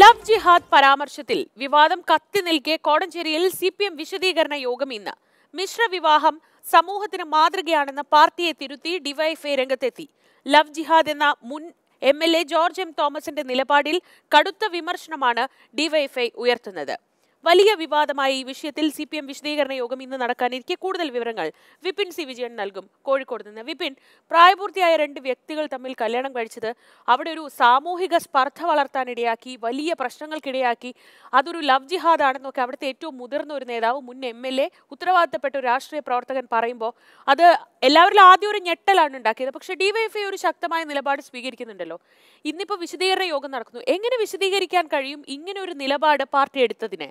love ജിഹാദ് പരാമർശത്തിൽ വിവാദം കത്തി നിൽക്കെ കോടഞ്ചേരിയിൽ സി പി എം വിശദീകരണ യോഗം ഇന്ന് മിശ്ര വിവാഹം സമൂഹത്തിന് മാതൃകയാണെന്ന പാർട്ടിയെ തിരുത്തി ഡിവൈഎഫ്ഐ രംഗത്തെത്തി ലവ് ജിഹാദ് എന്ന മുൻ M L A George M തോമസിന്റെ നിലപാടിൽ കടുത്ത വിമർശനമാണ് ഡിവൈഎഫ്ഐ ഉയർത്തുന്നത് വലിയ വിവാദമായ ഈ വിഷയത്തിൽ സി പി എം വിശദീകരണ യോഗം ഇന്ന് നടക്കാനിരിക്കെ കൂടുതൽ വിവരങ്ങൾ വിപിൻ സി വിജയൻ നൽകും കോഴിക്കോട് നിന്ന് വിപിൻ പ്രായപൂർത്തിയായ രണ്ട് വ്യക്തികൾ തമ്മിൽ കല്യാണം കഴിച്ചത് അവിടെ ഒരു സാമൂഹിക സ്പർദ്ധ വളർത്താനിടയാക്കി വലിയ പ്രശ്നങ്ങൾക്കിടയാക്കി അതൊരു ലവ് ജിഹാദ് ആണെന്നൊക്കെ അവിടുത്തെ ഏറ്റവും മുതിർന്ന ഒരു നേതാവ് മുൻ എം എൽ എ ഉത്തരവാദിത്തപ്പെട്ട ഒരു രാഷ്ട്രീയ പ്രവർത്തകൻ പറയുമ്പോൾ അത് എല്ലാവരിലും ആദ്യം ഒരു ഞെട്ടലാണ് ഉണ്ടാക്കിയത് പക്ഷേ ഡിവൈഎഫ്ഐ ഒരു ശക്തമായ നിലപാട് സ്വീകരിക്കുന്നുണ്ടല്ലോ ഇന്നിപ്പോൾ വിശദീകരണ യോഗം നടക്കുന്നു എങ്ങനെ വിശദീകരിക്കാൻ കഴിയും ഇങ്ങനെ ഒരു നിലപാട് പാർട്ടി എടുത്തതിനെ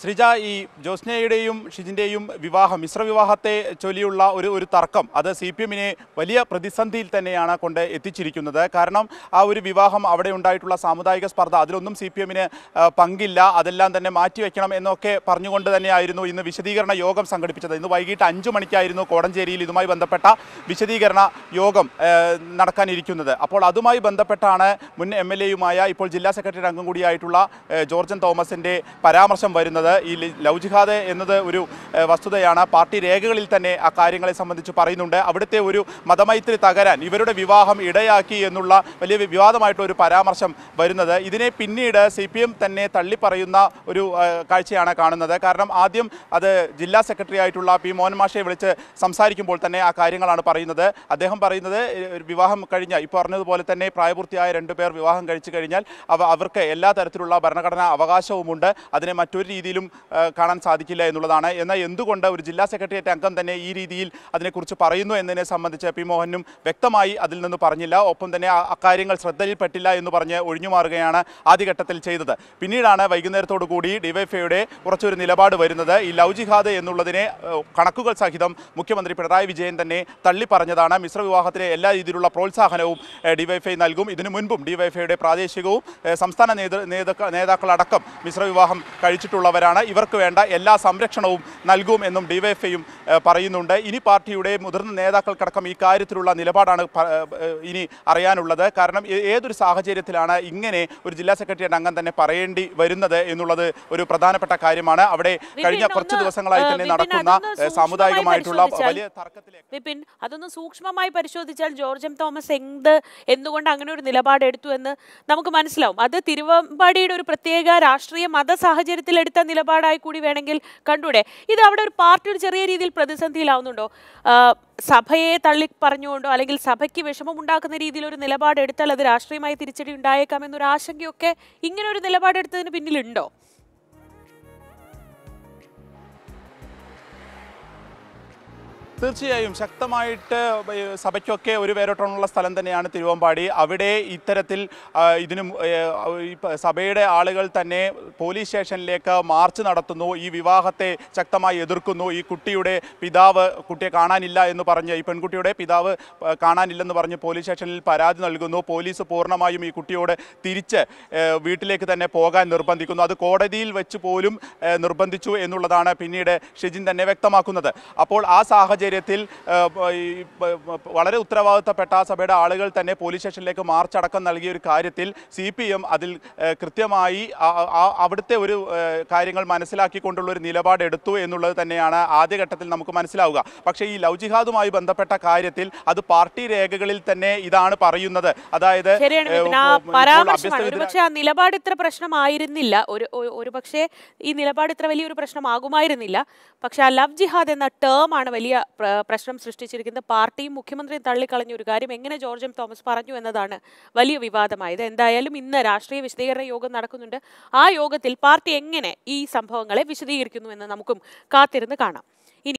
ശ്രീജ ഈ ജോസ്നയുടെയും ഷിജിൻ്റെയും വിവാഹം മിശ്രവിവാഹത്തെ ചൊല്ലിയുള്ള ഒരു ഒരു തർക്കം അത് സി പി എമ്മിനെ വലിയ പ്രതിസന്ധിയിൽ തന്നെയാണ് കൊണ്ട് എത്തിച്ചിരിക്കുന്നത് കാരണം ആ ഒരു വിവാഹം അവിടെ ഉണ്ടായിട്ടുള്ള സാമുദായിക സ്പർദ്ധ അതിലൊന്നും സി പി എമ്മിന് പങ്കില്ല അതെല്ലാം തന്നെ മാറ്റിവെക്കണം എന്നൊക്കെ പറഞ്ഞുകൊണ്ട് തന്നെയായിരുന്നു ഇന്ന് വിശദീകരണ യോഗം സംഘടിപ്പിച്ചത് ഇന്ന് വൈകിട്ട് അഞ്ചു മണിക്കായിരുന്നു കോടഞ്ചേരിയിൽ ഇതുമായി ബന്ധപ്പെട്ട വിശദീകരണ യോഗം നടക്കാനിരിക്കുന്നത് അപ്പോൾ അതുമായി ബന്ധപ്പെട്ടാണ് മുൻ എം എൽ എയുമായ ഇപ്പോൾ ജില്ലാ സെക്രട്ടറി അംഗം കൂടിയായിട്ടുള്ള ജോർജൻ തോമസിൻ്റെ പരാമർശം വരുന്നത് പറയുന്നത് ഈ ലവ് ജിഹാദ് എന്നത് ഒരു വസ്തുതയാണ് പാർട്ടി രേഖകളിൽ തന്നെ ആ കാര്യങ്ങളെ സംബന്ധിച്ച് പറയുന്നുണ്ട് അവിടുത്തെ ഒരു മതമൈത്രി തകരാൻ ഇവരുടെ വിവാഹം ഇടയാക്കി എന്നുള്ള വലിയ വിവാദമായിട്ടൊരു ഒരു പരാമർശം വരുന്നത് ഇതിനെ പിന്നീട് സി പി എം തന്നെ തള്ളിപ്പറയുന്ന ഒരു കാഴ്ചയാണ് കാണുന്നത് കാരണം ആദ്യം അത് ജില്ലാ സെക്രട്ടറി ആയിട്ടുള്ള പി മോഹൻ വിളിച്ച് സംസാരിക്കുമ്പോൾ തന്നെ ആ കാര്യങ്ങളാണ് പറയുന്നത് അദ്ദേഹം പറയുന്നത് വിവാഹം കഴിഞ്ഞാൽ ഇപ്പോൾ പറഞ്ഞതുപോലെ തന്നെ പ്രായപൂർത്തിയായ രണ്ടുപേർ പേർ വിവാഹം കഴിച്ചു കഴിഞ്ഞാൽ അവർക്ക് എല്ലാ തരത്തിലുള്ള ഭരണഘടനാ അവകാശവുമുണ്ട് അതിനെ മറ്റൊരു രീതിയിൽ രീതിയിലും കാണാൻ സാധിക്കില്ല എന്നുള്ളതാണ് എന്നാൽ എന്തുകൊണ്ട് ഒരു ജില്ലാ സെക്രട്ടേറിയറ്റ് അംഗം തന്നെ ഈ രീതിയിൽ അതിനെക്കുറിച്ച് പറയുന്നു എന്നതിനെ സംബന്ധിച്ച് പി മോഹനും വ്യക്തമായി അതിൽ നിന്ന് പറഞ്ഞില്ല ഒപ്പം തന്നെ അക്കാര്യങ്ങൾ ശ്രദ്ധയിൽപ്പെട്ടില്ല എന്ന് പറഞ്ഞ് ഒഴിഞ്ഞു മാറുകയാണ് ആദ്യഘട്ടത്തിൽ ചെയ്തത് പിന്നീടാണ് വൈകുന്നേരത്തോടു കൂടി ഡിവൈഫൈയുടെ കുറച്ചൊരു നിലപാട് വരുന്നത് ഈ ലവ് ജിഹാദ് എന്നുള്ളതിനെ കണക്കുകൾ സഹിതം മുഖ്യമന്ത്രി പിണറായി വിജയൻ തന്നെ തള്ളിപ്പറഞ്ഞതാണ് മിശ്ര വിവാഹത്തിലെ എല്ലാ രീതിയിലുള്ള പ്രോത്സാഹനവും ഡിവൈഫൈ നൽകും ഇതിനു മുൻപും ഡിവൈഫൈയുടെ പ്രാദേശികവും സംസ്ഥാന നേതാക്കളടക്കം മിശ്ര വിവാഹം കഴിച്ചിട്ടുള്ളവരാണ് ഉൾപ്പെടുന്നവരാണ് ഇവർക്ക് വേണ്ട എല്ലാ സംരക്ഷണവും നൽകും എന്നും ഡിവൈഎഫ്ഐയും പറയുന്നുണ്ട് ഇനി പാർട്ടിയുടെ മുതിർന്ന നേതാക്കൾക്കടക്കം ഈ കാര്യത്തിലുള്ള നിലപാടാണ് ഇനി അറിയാനുള്ളത് കാരണം ഏതൊരു സാഹചര്യത്തിലാണ് ഇങ്ങനെ ഒരു ജില്ലാ സെക്രട്ടറിയുടെ അംഗം തന്നെ പറയേണ്ടി വരുന്നത് എന്നുള്ളത് ഒരു പ്രധാനപ്പെട്ട കാര്യമാണ് അവിടെ കഴിഞ്ഞ കുറച്ച് ദിവസങ്ങളായി തന്നെ നടക്കുന്ന സാമുദായികമായിട്ടുള്ള വലിയ തർക്കത്തിലേക്ക് വിപിൻ അതൊന്ന് സൂക്ഷ്മമായി പരിശോധിച്ചാൽ ജോർജ് എം തോമസ് എന്ത് എന്തുകൊണ്ട് അങ്ങനെ ഒരു നിലപാടെടുത്തു എന്ന് നമുക്ക് മനസ്സിലാവും അത് തിരുവമ്പാടിയുടെ ഒരു പ്രത്യേക രാഷ്ട്രീയ മത സാഹചര്യത്തിൽ എടുത്ത നിലപാടായി കൂടി വേണമെങ്കിൽ കണ്ടൂടെ ഇത് അവിടെ ഒരു പാർട്ടി ഒരു ചെറിയ രീതിയിൽ പ്രതിസന്ധിയിലാവുന്നുണ്ടോ സഭയെ തള്ളി പറഞ്ഞുകൊണ്ടോ അല്ലെങ്കിൽ സഭയ്ക്ക് വിഷമമുണ്ടാക്കുന്ന രീതിയിൽ ഒരു നിലപാടെടുത്താൽ അത് രാഷ്ട്രീയമായി തിരിച്ചടി എന്നൊരു ആശങ്കയൊക്കെ ഇങ്ങനെ ഒരു നിലപാടെടുത്തതിന് പിന്നിലുണ്ടോ തീർച്ചയായും ശക്തമായിട്ട് സഭയ്ക്കൊക്കെ ഒരു വേരോട്ടമുള്ള സ്ഥലം തന്നെയാണ് തിരുവമ്പാടി അവിടെ ഇത്തരത്തിൽ ഇതിനു സഭയുടെ ആളുകൾ തന്നെ പോലീസ് സ്റ്റേഷനിലേക്ക് മാർച്ച് നടത്തുന്നു ഈ വിവാഹത്തെ ശക്തമായി എതിർക്കുന്നു ഈ കുട്ടിയുടെ പിതാവ് കുട്ടിയെ കാണാനില്ല എന്ന് പറഞ്ഞ് ഈ പെൺകുട്ടിയുടെ പിതാവ് കാണാനില്ലെന്ന് പറഞ്ഞ് പോലീസ് സ്റ്റേഷനിൽ പരാതി നൽകുന്നു പോലീസ് പൂർണ്ണമായും ഈ കുട്ടിയോട് തിരിച്ച് വീട്ടിലേക്ക് തന്നെ പോകാൻ നിർബന്ധിക്കുന്നു അത് കോടതിയിൽ വെച്ച് പോലും നിർബന്ധിച്ചു എന്നുള്ളതാണ് പിന്നീട് ഷിജിൻ തന്നെ വ്യക്തമാക്കുന്നത് അപ്പോൾ ആ സാഹചര്യം സാഹചര്യത്തിൽ വളരെ ഉത്തരവാദിത്തപ്പെട്ട സഭയുടെ ആളുകൾ തന്നെ പോലീസ് സ്റ്റേഷനിലേക്ക് മാർച്ച് അടക്കം നൽകിയ ഒരു കാര്യത്തിൽ സി പി എം അതിൽ കൃത്യമായി അവിടുത്തെ ഒരു കാര്യങ്ങൾ മനസ്സിലാക്കിക്കൊണ്ടുള്ള ഒരു നിലപാട് എടുത്തു എന്നുള്ളത് തന്നെയാണ് ആദ്യഘട്ടത്തിൽ നമുക്ക് മനസ്സിലാവുക പക്ഷേ ഈ ലവ് ജിഹാദുമായി ബന്ധപ്പെട്ട കാര്യത്തിൽ അത് പാർട്ടി രേഖകളിൽ തന്നെ ഇതാണ് പറയുന്നത് അതായത് പക്ഷേ ആ നിലപാട് ഇത്ര പ്രശ്നമായിരുന്നില്ല ഒരു ഒരു പക്ഷേ ഈ നിലപാട് ഇത്ര വലിയൊരു പ്രശ്നമാകുമായിരുന്നില്ല പക്ഷെ ആ ലവ് ജിഹാദ് എന്ന ടേം ആണ് വലിയ പ്രശ്നം സൃഷ്ടിച്ചിരിക്കുന്നത് പാർട്ടിയും മുഖ്യമന്ത്രിയും തള്ളിക്കളഞ്ഞ ഒരു കാര്യം എങ്ങനെ ജോർജ് എം തോമസ് പറഞ്ഞു എന്നതാണ് വലിയ വിവാദമായത് എന്തായാലും ഇന്ന് രാഷ്ട്രീയ വിശദീകരണ യോഗം നടക്കുന്നുണ്ട് ആ യോഗത്തിൽ പാർട്ടി എങ്ങനെ ഈ സംഭവങ്ങളെ വിശദീകരിക്കുന്നു എന്ന് നമുക്കും കാത്തിരുന്ന് കാണാം